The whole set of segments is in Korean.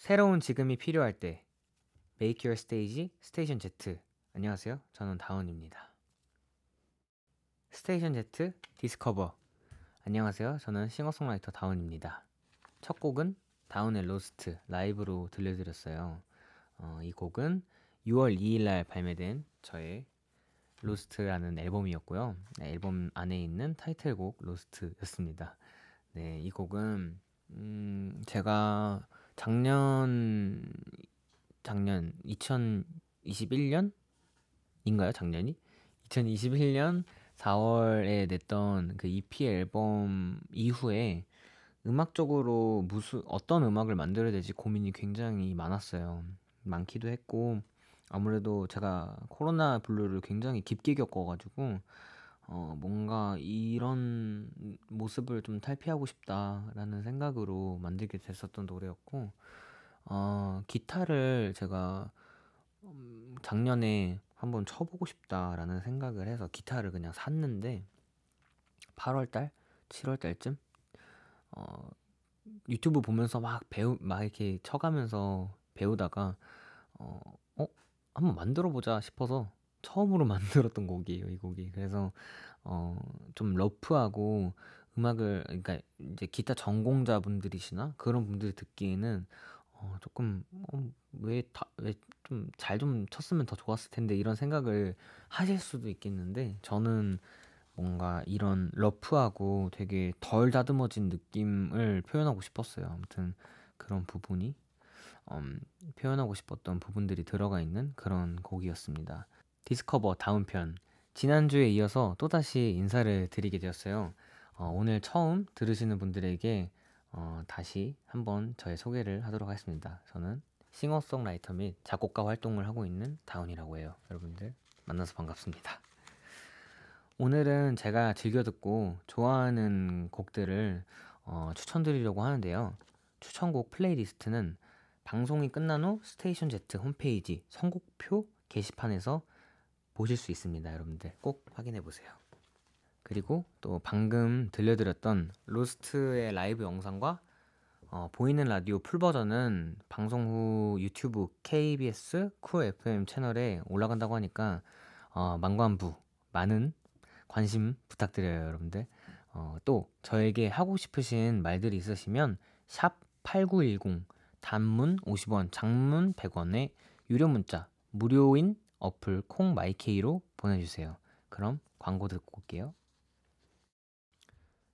새로운 지금이 필요할 때 Make Your Stage 스테이션 Z 안녕하세요 저는 다운입니다 스테이션 Z 디스커버 안녕하세요 저는 싱어송라이터 다운입니다 첫 곡은 다운의 로스트 라이브로 들려드렸어요 어, 이 곡은 6월 2일날 발매된 저의 로스트라는 앨범이었고요 네, 앨범 안에 있는 타이틀곡 로스트였습니다 네이 곡은 음, 제가 작년 작년 2021년인가요? 작년이 2021년 4월에 냈던 그 EP 앨범 이후에 음악적으로 무슨 어떤 음악을 만들어야 될지 고민이 굉장히 많았어요. 많기도 했고 아무래도 제가 코로나 블루를 굉장히 깊게 겪어가지고 어, 뭔가 이런 모습을 좀 탈피하고 싶다라는 생각으로 만들게 됐었던 노래였고, 어, 기타를 제가 음, 작년에 한번 쳐보고 싶다라는 생각을 해서 기타를 그냥 샀는데, 8월달? 7월달쯤? 어, 유튜브 보면서 막 배우, 막 이렇게 쳐가면서 배우다가, 어, 어? 한번 만들어보자 싶어서 처음으로 만들었던 곡이에요, 이 곡이. 그래서 어, 좀 러프하고 음악을 그러니까 이제 기타 전공자분들이시나 그런 분들이 듣기에는 어, 조금 어, 왜다 왜 좀 잘 좀 쳤으면 더 좋았을 텐데 이런 생각을 하실 수도 있겠는데 저는 뭔가 이런 러프하고 되게 덜 다듬어진 느낌을 표현하고 싶었어요. 아무튼 그런 부분이 음, 표현하고 싶었던 부분들이 들어가 있는 그런 곡이었습니다. 디스커버 다운편 지난주에 이어서 또다시 인사를 드리게 되었어요. 어, 오늘 처음 들으시는 분들에게 어, 다시 한번 저의 소개를 하도록 하겠습니다. 저는 싱어송라이터 및 작곡가 활동을 하고 있는 다운이라고 해요. 여러분들 만나서 반갑습니다. 오늘은 제가 즐겨 듣고 좋아하는 곡들을 어, 추천드리려고 하는데요. 추천곡 플레이리스트는 방송이 끝난 후 스테이션 Z 홈페이지 선곡표 게시판에서 보실 수 있습니다. 여러분들 꼭 확인해 보세요. 그리고 또 방금 들려드렸던 로스트의 라이브 영상과 어, 보이는 라디오 풀버전은 방송 후 유튜브 KBS 쿨 FM 채널에 올라간다고 하니까 어, 만관부 많은 관심 부탁드려요 여러분들 어, 또 저에게 하고 싶으신 말들이 있으시면 샵 8910 단문 50원 장문 100원에 유료 문자 무료인 어플 콩마이케이로 보내주세요. 그럼 광고 듣고 올게요.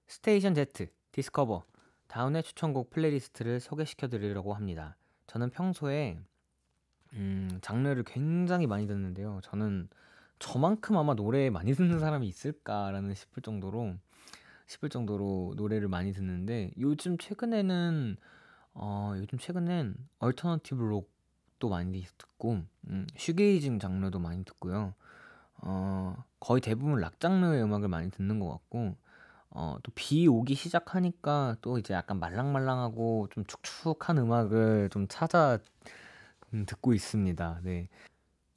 스테이션 Z 디스커버 다운의 추천곡 플레이리스트를 소개시켜 드리려고 합니다. 저는 평소에 음, 장르를 굉장히 많이 듣는데요. 저는 저만큼 아마 노래 많이 듣는 사람이 있을까라는 싶을 정도로 싶을 정도로 노래를 많이 듣는데 요즘 최근에는 어, 요즘 최근엔 얼터너티브 록 힙합도 많이 듣고 음, 슈게이징 장르도 많이 듣고요. 어, 거의 대부분 락 장르의 음악을 많이 듣는 것 같고 어, 또 비 오기 시작하니까 또 이제 약간 말랑말랑하고 좀 축축한 음악을 좀 찾아 음, 듣고 있습니다. 네.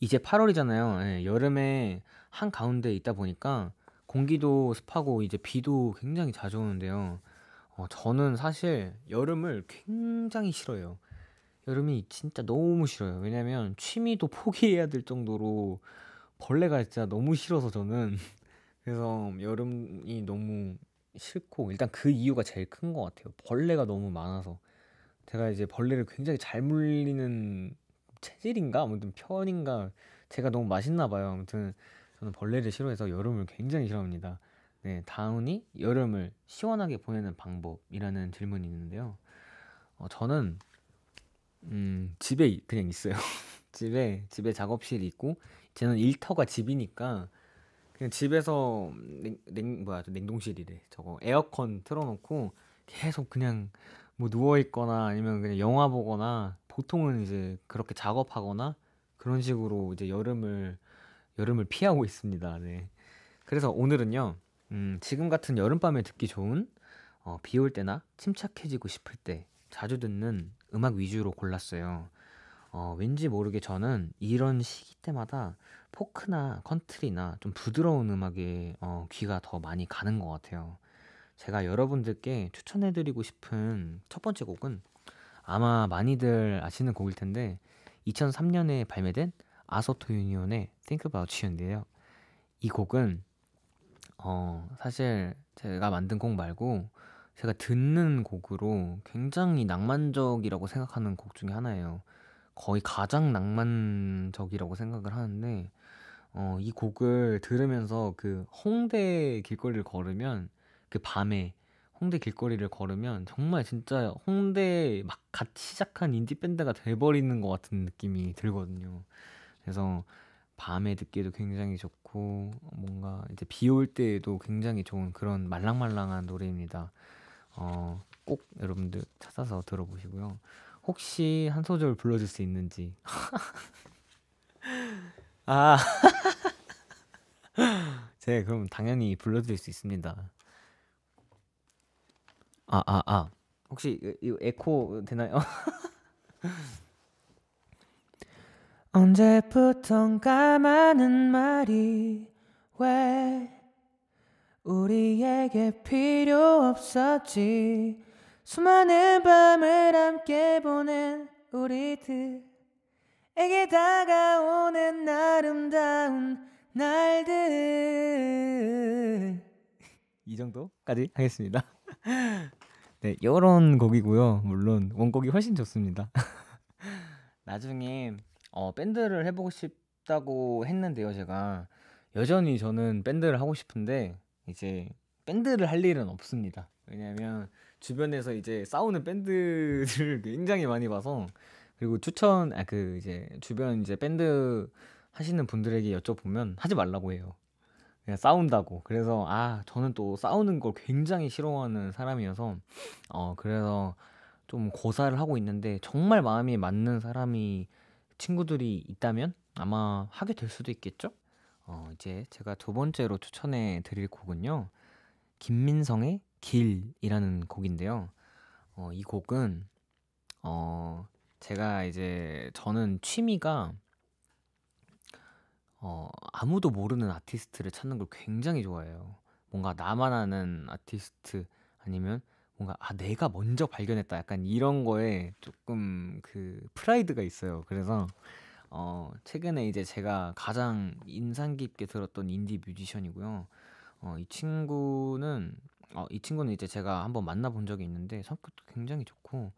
이제 8월이잖아요. 네, 예, 여름에 한 가운데 있다 보니까 공기도 습하고 이제 비도 굉장히 자주 오는데요. 어, 저는 사실 여름을 굉장히 싫어요. 여름이 진짜 너무 싫어요. 왜냐면 취미도 포기해야 될 정도로 벌레가 진짜 너무 싫어서 저는 그래서 여름이 너무 싫고 일단 그 이유가 제일 큰 것 같아요. 벌레가 너무 많아서 제가 이제 벌레를 굉장히 잘 물리는 체질인가 아무튼 편인가 제가 너무 맛있나 봐요. 아무튼 저는 벌레를 싫어해서 여름을 굉장히 싫어합니다. 네, 다운이 여름을 시원하게 보내는 방법이라는 질문이 있는데요. 어, 저는 음, 집에 그냥 있어요. 집에 집에 작업실이 있고 쟤는 일터가 집이니까 그냥 집에서 냉, 냉 뭐야 냉동실이래 저거 에어컨 틀어놓고 계속 그냥 뭐 누워 있거나 아니면 그냥 영화 보거나 보통은 이제 그렇게 작업하거나 그런 식으로 이제 여름을 여름을 피하고 있습니다. 네. 그래서 오늘은요 음, 지금 같은 여름밤에 듣기 좋은 어, 비 올 때나 침착해지고 싶을 때 자주 듣는 음악 위주로 골랐어요. 어, 왠지 모르게 저는 이런 시기 때마다 포크나 컨트리나 좀 부드러운 음악에 어, 귀가 더 많이 가는 것 같아요. 제가 여러분들께 추천해드리고 싶은 첫 번째 곡은 아마 많이들 아시는 곡일 텐데 2003년에 발매된 아서토 유니온의 Think About You인데요. 이 곡은 어, 사실 제가 만든 곡 말고 제가 듣는 곡으로 굉장히 낭만적이라고 생각하는 곡 중에 하나예요. 거의 가장 낭만적이라고 생각을 하는데, 어, 이 곡을 들으면서 그 홍대 길거리를 걸으면 그 밤에 홍대 길거리를 걸으면 정말 진짜 홍대 막갓 시작한 인디밴드가 돼버리는 것 같은 느낌이 들거든요. 그래서 밤에 듣기도 에 굉장히 좋고 뭔가 이제 비 올 때에도 굉장히 좋은 그런 말랑말랑한 노래입니다. 어, 꼭 여러분들 찾아서 들어보시고요. 혹시 한 소절 불러줄 수 있는지. 아. 제 네, 그럼 당연히 불러드릴 수 있습니다. 아, 아, 아. 혹시 이 에코 되나요? 언제부턴가 많은 말이 왜 우리에게 필요 없었지 수많은 밤을 함께 보낸 우리들에게 다가오는 아름다운 날들 이 정도까지 하겠습니다. 네, 이런 곡이고요. 물론 원곡이 훨씬 좋습니다. 나중에 어, 밴드를 해보고 싶다고 했는데요, 제가 여전히 저는 밴드를 하고 싶은데 이제 밴드를 할 일은 없습니다. 왜냐하면 주변에서 이제 싸우는 밴드를 굉장히 많이 봐서 그리고 추천 아 그 이제 주변 이제 밴드 하시는 분들에게 여쭤보면 하지 말라고 해요. 그냥 싸운다고. 그래서 아 저는 또 싸우는 걸 굉장히 싫어하는 사람이어서 어 그래서 좀 고사를 하고 있는데 정말 마음이 맞는 사람이 친구들이 있다면 아마 하게 될 수도 있겠죠. 어, 이제 제가 두 번째로 추천해 드릴 곡은요. 김민성의 길이라는 곡인데요. 어, 이 곡은 어, 제가 이제 저는 취미가 어, 아무도 모르는 아티스트를 찾는 걸 굉장히 좋아해요. 뭔가 나만 아는 아티스트 아니면 뭔가 아 내가 먼저 발견했다 약간 이런 거에 조금 그 프라이드가 있어요. 그래서 어, 최근에 이제 제가 가장 인상 깊게 들었던 인디 뮤지션이고요. 어, 이 친구는 어, 이 친구는 이제 제가 한번 만나본 적이 있는데 성격도 굉장히 좋고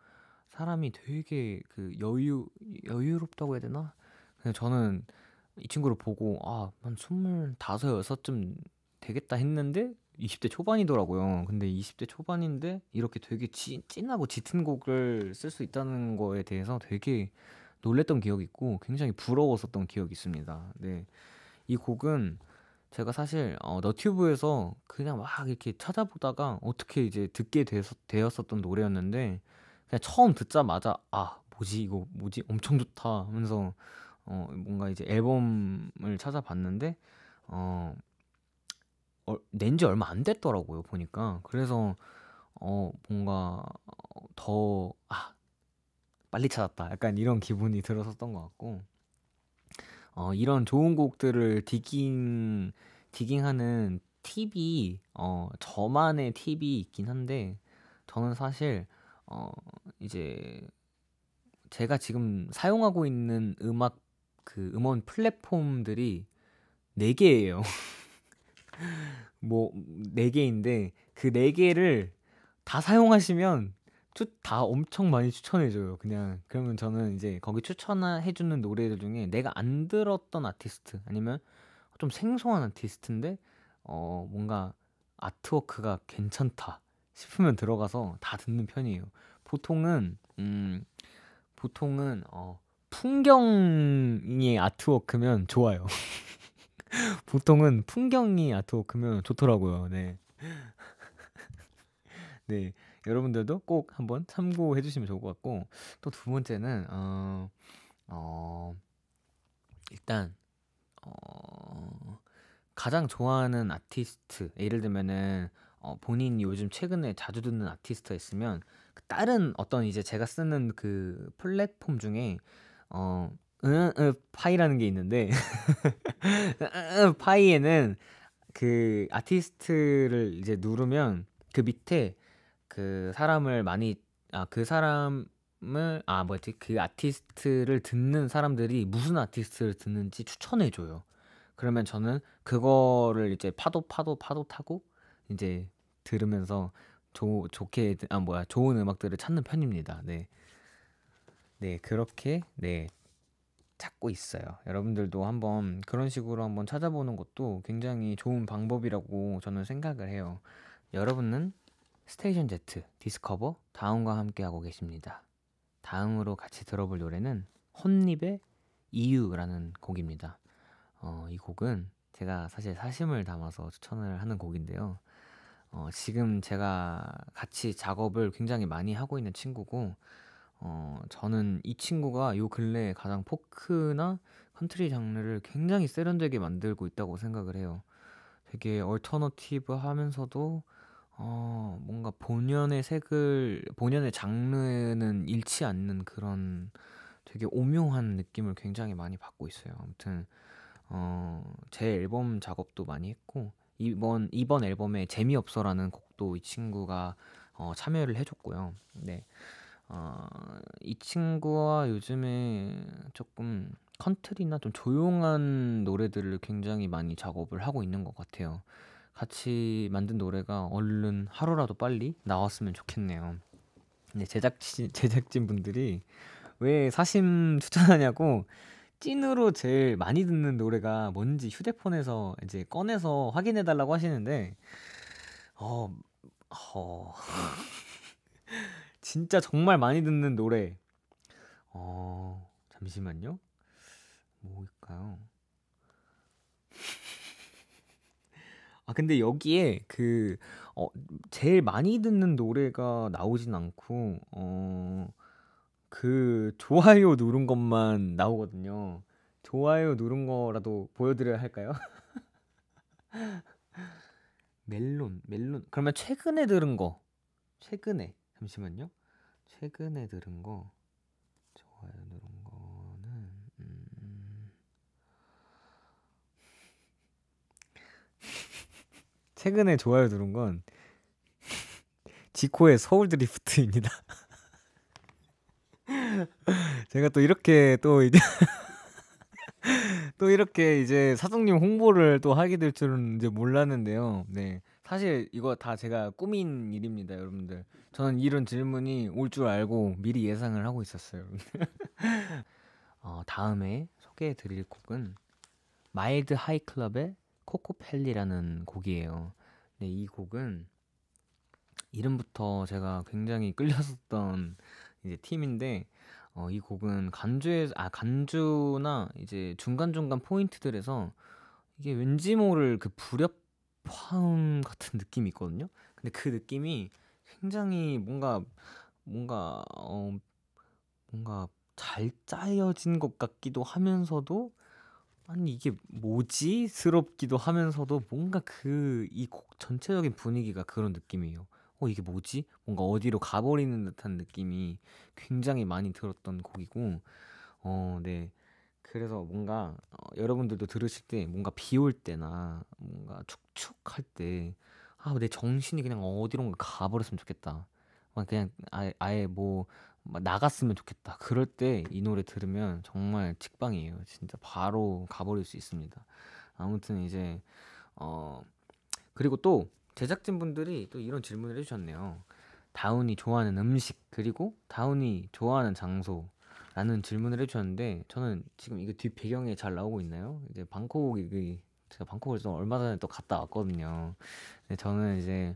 사람이 되게 그 여유 여유롭다고 해야 되나? 그냥 저는 이 친구를 보고 아한 스물 여섯쯤 되겠다 했는데 20대 초반이더라고요. 근데 20대 초반인데 이렇게 되게 찐, 찐하고 짙은 곡을 쓸 수 있다는 거에 대해서 되게 놀랬던 기억이 있고 굉장히 부러웠었던 기억이 있습니다. 네. 이 곡은 제가 사실 어, 너튜브에서 그냥 막 이렇게 찾아보다가 어떻게 이제 듣게 되었, 되었었던 노래였는데 그냥 처음 듣자마자 아 뭐지 이거 뭐지 엄청 좋다 하면서 어, 뭔가 이제 앨범을 찾아봤는데 어, 어 낸지 얼마 안 됐더라고요 보니까 그래서 어 뭔가 더아 빨리 찾았다. 약간 이런 기분이 들었었던 것 같고 어, 이런 좋은 곡들을 디깅 디깅하는 팁이 어, 저만의 팁이 있긴 한데 저는 사실 어, 이제 제가 지금 사용하고 있는 음악 그 음원 플랫폼들이 4개예요. 뭐 4개인데 그 4개를 다 사용하시면 다 엄청 많이 추천해줘요. 그냥 그러면 저는 이제 거기 추천해주는 노래들 중에 내가 안 들었던 아티스트 아니면 좀 생소한 아티스트인데 어 뭔가 아트워크가 괜찮다 싶으면 들어가서 다 듣는 편이에요. 보통은 음 보통은 어 풍경이 아트워크면 좋아요. 보통은 풍경이 아트워크면 좋더라고요. 네. 네. 여러분들도 꼭 한번 참고해 주시면 좋을 것 같고 또 두 번째는 어, 어 일단 어 가장 좋아하는 아티스트 예를 들면은 어, 본인이 요즘 최근에 자주 듣는 아티스트가 있으면 그 다른 어떤 이제 제가 쓰는 그 플랫폼 중에 어 응, 응, 파이라는 게 있는데 파이에는 그 아티스트를 이제 누르면 그 밑에 그 사람을 많이 아 그 사람을 아 뭐였지 그 아티스트를 듣는 사람들이 무슨 아티스트를 듣는지 추천해 줘요. 그러면 저는 그거를 이제 파도 파도 파도 타고 이제 들으면서 조, 좋게 아 뭐야 좋은 음악들을 찾는 편입니다. 네. 네, 그렇게 네. 찾고 있어요. 여러분들도 한번 그런 식으로 한번 찾아보는 것도 굉장히 좋은 방법이라고 저는 생각을 해요. 여러분은 스테이션 Z, 디스커버, 다음과 함께하고 계십니다. 다음으로 같이 들어볼 노래는 혼립의 이유라는 곡입니다. 어, 이 곡은 제가 사실 사심을 담아서 추천을 하는 곡인데요. 어, 지금 제가 같이 작업을 굉장히 많이 하고 있는 친구고, 어, 저는 이 친구가 요 근래에 가장 포크나 컨트리 장르를 굉장히 세련되게 만들고 있다고 생각을 해요. 되게 얼터너티브 하면서도 어, 뭔가 본연의 색을, 본연의 장르는 잃지 않는 그런 되게 오묘한 느낌을 굉장히 많이 받고 있어요. 아무튼, 어, 제 앨범 작업도 많이 했고, 이번, 이번 앨범에 재미없어라는 곡도 이 친구가 어, 참여를 해줬고요. 네. 어, 이 친구와 요즘에 조금 컨트리나 좀 조용한 노래들을 굉장히 많이 작업을 하고 있는 것 같아요. 같이 만든 노래가 얼른 하루라도 빨리 나왔으면 좋겠네요. 근데 제작진 제작진 분들이 왜 사심 추천하냐고 찐으로 제일 많이 듣는 노래가 뭔지 휴대폰에서 이제 꺼내서 확인해 달라고 하시는데 어, 어 진짜 정말 많이 듣는 노래 어 잠시만요. 뭘까요? 뭐 아, 근데 여기에 그 어, 제일 많이 듣는 노래가 나오진 않고 어 그 좋아요 누른 것만 나오거든요. 좋아요 누른 거라도 보여드려야 할까요? 멜론 멜론 그러면 최근에 들은 거 최근에 잠시만요 최근에 들은 거 최근에 좋아요 누른 건 지코의 서울 드리프트입니다. 제가 또 이렇게 또 이제 또 이렇게 이제 사장님 홍보를 또 하게 될 줄은 이제 몰랐는데요. 네. 사실 이거 다 제가 꾸민 일입니다, 여러분들. 저는 이런 질문이 올 줄 알고 미리 예상을 하고 있었어요. 어, 다음에 소개해 드릴 곡은 마일드 하이 클럽의 코코펠리라는 곡이에요. 네, 이 곡은 이름부터 제가 굉장히 끌렸었던 이제 팀인데 어, 이 곡은 간주에 아 간주나 이제 중간 중간 포인트들에서 이게 왠지 모를 그 불협화음 같은 느낌이 있거든요. 근데 그 느낌이 굉장히 뭔가 뭔가 어 뭔가 잘 짜여진 것 같기도 하면서도 아니 이게 뭐지? 스럽기도 하면서도 뭔가 그 이 곡 전체적인 분위기가 그런 느낌이에요. 어 이게 뭐지? 뭔가 어디로 가버리는 듯한 느낌이 굉장히 많이 들었던 곡이고 어 네. 그래서 뭔가 어, 여러분들도 들으실 때 뭔가 비올 때나 뭔가 축축할 때 아, 내 정신이 그냥 어디론가 가버렸으면 좋겠다. 그냥 아예, 아예 뭐 나갔으면 좋겠다. 그럴 때 이 노래 들으면 정말 직방이에요. 진짜 바로 가버릴 수 있습니다. 아무튼 이제 어 그리고 또 제작진 분들이 또 이런 질문을 해주셨네요. 다운이 좋아하는 음식 그리고 다운이 좋아하는 장소라는 질문을 해주셨는데 저는 지금 이거 뒷 배경에 잘 나오고 있나요? 이제 방콕이 그 제가 방콕을 좀 얼마 전에 또 갔다 왔거든요. 근데 저는 이제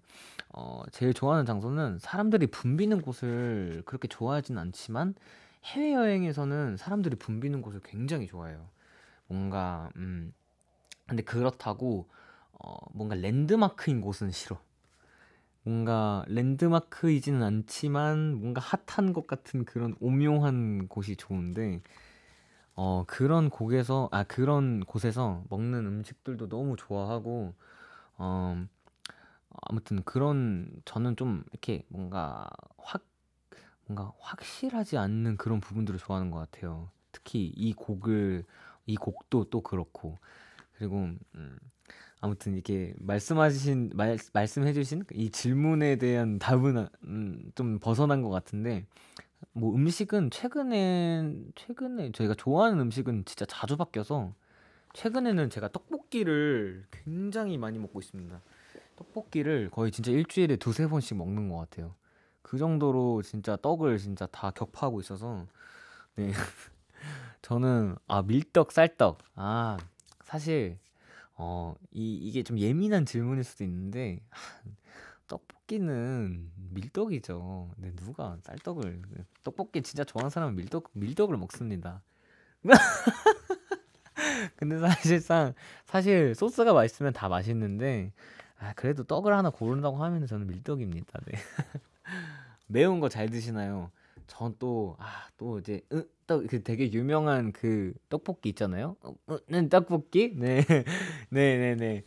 어 제일 좋아하는 장소는 사람들이 붐비는 곳을 그렇게 좋아하진 않지만 해외 여행에서는 사람들이 붐비는 곳을 굉장히 좋아해요. 뭔가 음 근데 그렇다고 어 뭔가 랜드마크인 곳은 싫어. 뭔가 랜드마크이지는 않지만 뭔가 핫한 것 같은 그런 오묘한 곳이 좋은데 어, 그런 곡에서, 아, 그런 곳에서 먹는 음식들도 너무 좋아하고, 어, 아무튼 그런, 저는 좀 이렇게 뭔가 확, 뭔가 확실하지 않는 그런 부분들을 좋아하는 것 같아요. 특히 이 곡을, 이 곡도 또 그렇고. 그리고, 음, 아무튼 이게 렇 말씀하신, 말, 말씀해주신 이 질문에 대한 답은 음, 좀 벗어난 것 같은데, 뭐 음식은 최근에 최근에 저희가 좋아하는 음식은 진짜 자주 바뀌어서 최근에는 제가 떡볶이를 굉장히 많이 먹고 있습니다. 떡볶이를 거의 진짜 일주일에 두세 번씩 먹는 것 같아요. 그 정도로 진짜 떡을 진짜 다 격파하고 있어서 네 저는 아 밀떡 쌀떡 아 사실 어 이 이게 좀 예민한 질문일 수도 있는데 떡볶이는 밀떡이죠. 근데 누가 쌀떡을 떡볶이 진짜 좋아하는 사람은 밀떡 밀떡을 먹습니다. 근데 사실상 사실 소스가 맛있으면 다 맛있는데 아, 그래도 떡을 하나 고른다고 하면 저는 밀떡입니다. 네. 매운 거 잘 드시나요? 전또아또 아, 이제 으, 떡, 그 되게 유명한 그 떡볶이 있잖아요. 어, 어, 떡볶이? 네, 네, 네, 네.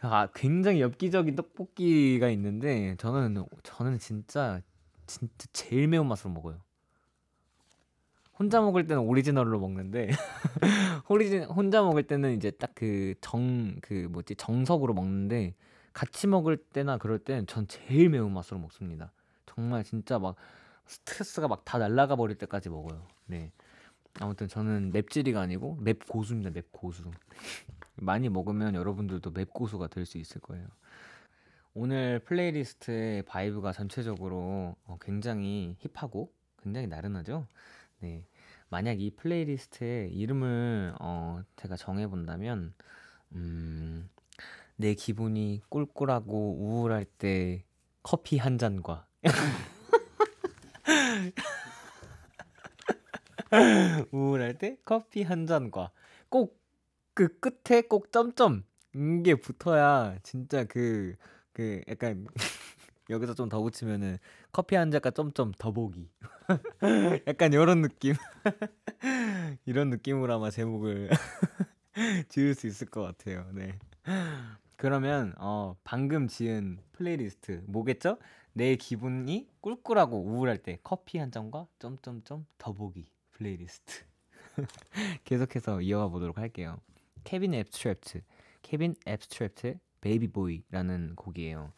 아, 굉장히 엽기적인 떡볶이가 있는데 저는 저는 진짜 진짜 제일 매운 맛으로 먹어요. 혼자 먹을 때는 오리지널로 먹는데 오리지 혼자 먹을 때는 이제 딱 그 정그 그 뭐지 정석으로 먹는데 같이 먹을 때나 그럴 때는 전 제일 매운 맛으로 먹습니다. 정말 진짜 막 스트레스가 막 다 날라가 버릴 때까지 먹어요. 네. 아무튼 저는 맵찔이가 아니고 맵 고수입니다. 맵 고수. 많이 먹으면 여러분들도 맵고수가 될 수 있을 거예요. 오늘 플레이리스트의 바이브가 전체적으로 어, 굉장히 힙하고 굉장히 나른하죠? 네. 만약 이 플레이리스트의 이름을 어 제가 정해본다면, 음, 내 기분이 꿀꿀하고 우울할 때 커피 한 잔과. 우울할 때 커피 한 잔과. 꼭그 끝에 꼭 점점 이게 붙어야 진짜 그그 그 약간 여기서 좀 더 붙이면은 커피 한 잔과 점점 더보기 약간 이런 느낌 이런 느낌으로 아마 제목을 지을 수 있을 것 같아요 네 그러면 어 방금 지은 플레이리스트 뭐겠죠 내 기분이 꿀꿀하고 우울할 때 커피 한 잔과 점점점 더보기 플레이리스트 계속해서 이어가 보도록 할게요 케빈 앱스트랩트, 케빈 앱스트랩트 베이비보이라는 곡이에요.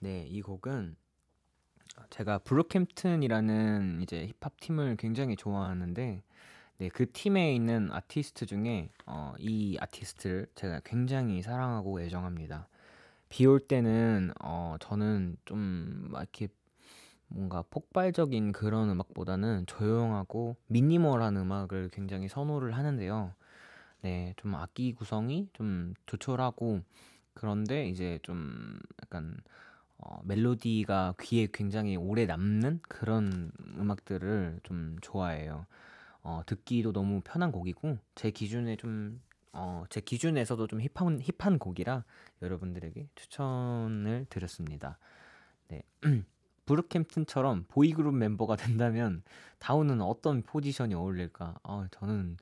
네, 이 곡은 제가 브루캠튼이라는 이제 힙합 팀을 굉장히 좋아하는데 네, 그 팀에 있는 아티스트 중에 어, 이 아티스트를 제가 굉장히 사랑하고 애정합니다. 비올 때는 어, 저는 좀막 이렇게 뭔가 폭발적인 그런 음악보다는 조용하고 미니멀한 음악을 굉장히 선호를 하는데요. 네, 좀 악기 구성이 좀 조촐하고 그런데 이제 좀 약간 어, 멜로디가 귀에 굉장히 오래 남는 그런 음악들을 좀 좋아해요. 어, 듣기도 너무 편한 곡이고 제 기준에 좀 어, 제 기준에서도 좀 힙한 힙한 곡이라 여러분들에게 추천을 드렸습니다. 네. 브루캠튼처럼 보이그룹 멤버가 된다면 다운은 어떤 포지션이 어울릴까? 아, 저는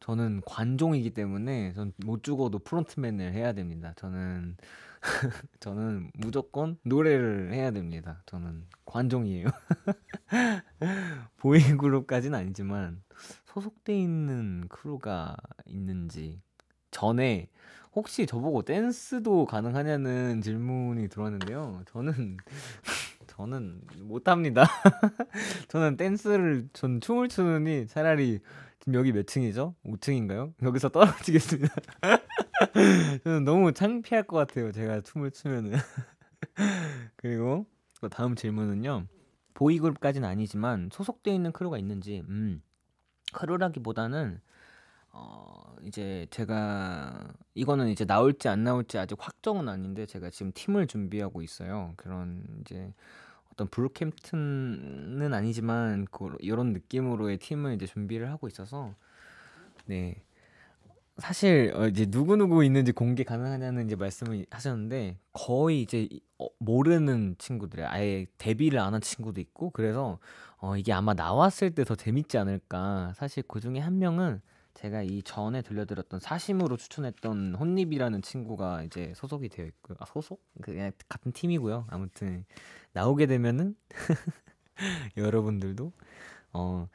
저는 관종이기 때문에 전못 죽어도 프론트맨을 해야 됩니다. 저는 저는 무조건 노래를 해야 됩니다. 저는 관종이에요. 보이 그룹까지는 아니지만 소속돼 있는 크루가 있는지 전에 혹시 저보고 댄스도 가능하냐는 질문이 들어왔는데요. 저는 저는 못합니다. 저는 댄스를 전 춤을 추느니 차라리 지금 여기 몇 층이죠? 5층인가요? 여기서 떨어지겠습니다. 저는 너무 창피할 것 같아요. 제가 춤을 추면은. 그리고 그 다음 질문은요. 보이그룹까지는 아니지만 소속되어 있는 크루가 있는지, 음, 크루라기보다는 어, 이제 제가 이거는 이제 나올지 안 나올지 아직 확정은 아닌데 제가 지금 팀을 준비하고 있어요. 그런 이제 어떤 브루캠튼은 아니지만 그, 이런 느낌으로의 팀을 이제 준비를 하고 있어서 네 사실 어, 이제 누구 누구 있는지 공개 가능하냐는 이제 말씀을 하셨는데 거의 이제 어, 모르는 친구들이 아예 데뷔를 안 한 친구도 있고 그래서 어 이게 아마 나왔을 때 더 재밌지 않을까 사실 그 중에 한 명은 제가 이 전에 들려드렸던 사심으로 추천했던 혼립이라는 친구가 이제 소속이 되어 있고 아 소속 그 그냥 같은 팀이고요. 아무튼 나오게 되면은 여러분들도 어.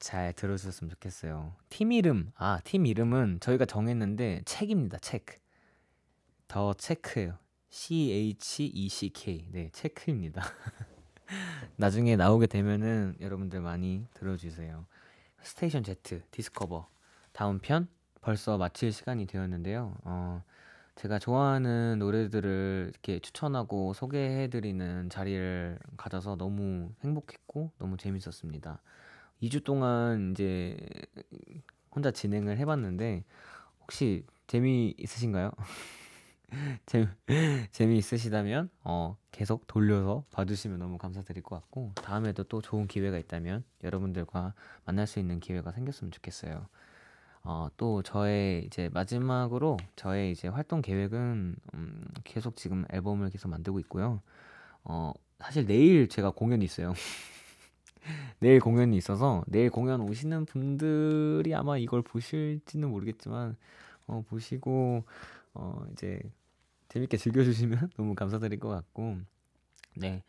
잘 들어주셨으면 좋겠어요. 팀 이름 아 팀 이름은 저희가 정했는데 책입니다. 책. 더 체크예요. C H E C K 네 체크입니다. 나중에 나오게 되면은 여러분들 많이 들어주세요. 스테이션 Z 디스커버 다음 편 벌써 마칠 시간이 되었는데요. 어, 제가 좋아하는 노래들을 이렇게 추천하고 소개해드리는 자리를 가져서 너무 행복했고 너무 재밌었습니다. 2주 동안 이제 혼자 진행을 해봤는데 혹시 재미 있으신가요? 재미, 재미있으시다면 어, 계속 돌려서 봐주시면 너무 감사드릴 것 같고 다음에도 또 좋은 기회가 있다면 여러분들과 만날 수 있는 기회가 생겼으면 좋겠어요. 어, 또 저의 이제 마지막으로 저의 이제 활동 계획은 음, 계속 지금 앨범을 계속 만들고 있고요. 어, 사실 내일 제가 공연이 있어요. 내일 공연이 있어서 내일 공연 오시는 분들이 아마 이걸 보실지는 모르겠지만 어, 보시고 어, 이제 재밌게 즐겨주시면 너무 감사드릴 것 같고, 네.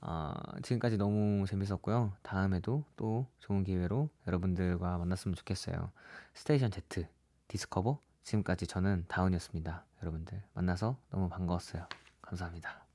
어, 지금까지 너무 재밌었고요. 다음에도 또 좋은 기회로 여러분들과 만났으면 좋겠어요. 스테이션 Z, 디스커버. 지금까지 저는 다운이었습니다. 여러분들 만나서 너무 반가웠어요. 감사합니다.